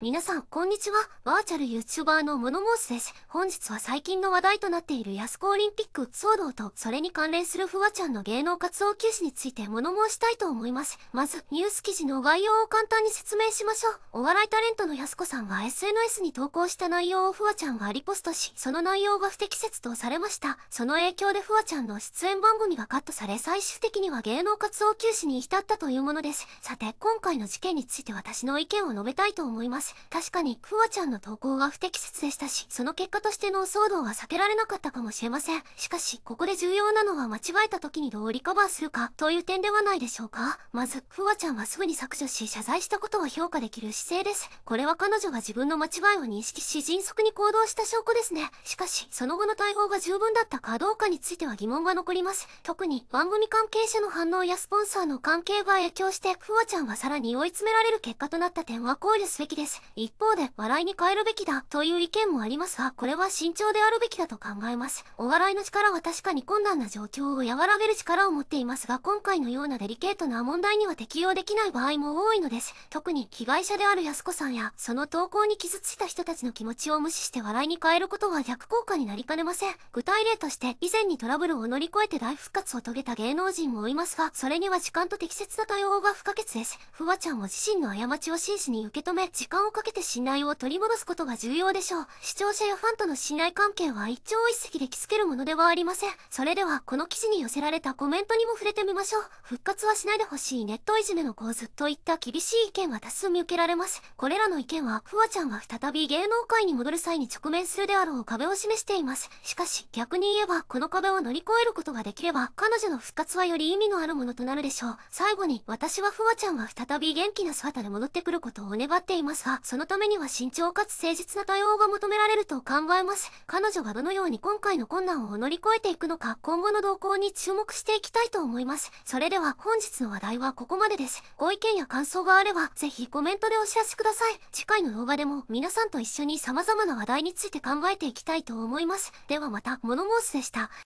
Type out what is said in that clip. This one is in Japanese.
皆さん、こんにちは。バーチャル YouTuber のモノモースです。本日は最近の話題となっている安子オリンピック騒動と、それに関連するフワちゃんの芸能活動休止について物申したいと思います。まず、ニュース記事の概要を簡単に説明しましょう。お笑いタレントの安子さんが SNS に投稿した内容をフワちゃんがリポストし、その内容が不適切とされました。その影響でフワちゃんの出演番組がカットされ、最終的には芸能活動休止に至ったというものです。さて、今回の事件について私の意見を述べたいと思います。確かにクワちゃんの投稿が不適切でしたしその結果としての騒動は避けられなかったかもしれませんしかしここで重要なのは間違えた時にどうリカバーするかという点ではないでしょうかまずクワちゃんはすぐに削除し謝罪したことを評価できる姿勢ですこれは彼女が自分の間違いを認識し迅速に行動した証拠ですねしかしその後の対応が十分だったかどうかについては疑問が残ります特に番組関係者の反応やスポンサーの関係が影響してクワちゃんはさらに追い詰められる結果となった点は考慮すべきです。一方で、笑いに変えるべきだという意見もありますが、これは慎重であるべきだと考えます。お笑いの力は確かに困難な状況を和らげる力を持っていますが、今回のようなデリケートな問題には適用できない場合も多いのです。特に、被害者である安子さんや、その投稿に傷ついた人たちの気持ちを無視して笑いに変えることは逆効果になりかねません。具体例として、以前にトラブルを乗り越えて大復活を遂げた芸能人もいますが、それには時間と適切な対応が不可欠です。ふわちゃんは自身の過ちを真摯に受け止め、時間ををかけて信頼を取り戻すことが重要でしょう。視聴者やファンとの信頼関係は一朝一夕で築けるものではありません。それでは、この記事に寄せられたコメントにも触れてみましょう。復活はしないでほしいネットいじめの構図といった厳しい意見は多数見受けられます。これらの意見は、フワちゃんが再び芸能界に戻る際に直面するであろう壁を示しています。しかし、逆に言えば、この壁を乗り越えることができれば、彼女の復活はより意味のあるものとなるでしょう。最後に、私はフワちゃんが再び元気な姿で戻ってくることを願っていますが、そのためには慎重かつ誠実な対応が求められると考えます。彼女がどのように今回の困難を乗り越えていくのか、今後の動向に注目していきたいと思います。それでは本日の話題はここまでです。ご意見や感想があれば、ぜひコメントでお知らせください。次回の動画でも皆さんと一緒に様々な話題について考えていきたいと思います。ではまた、モノモースでした。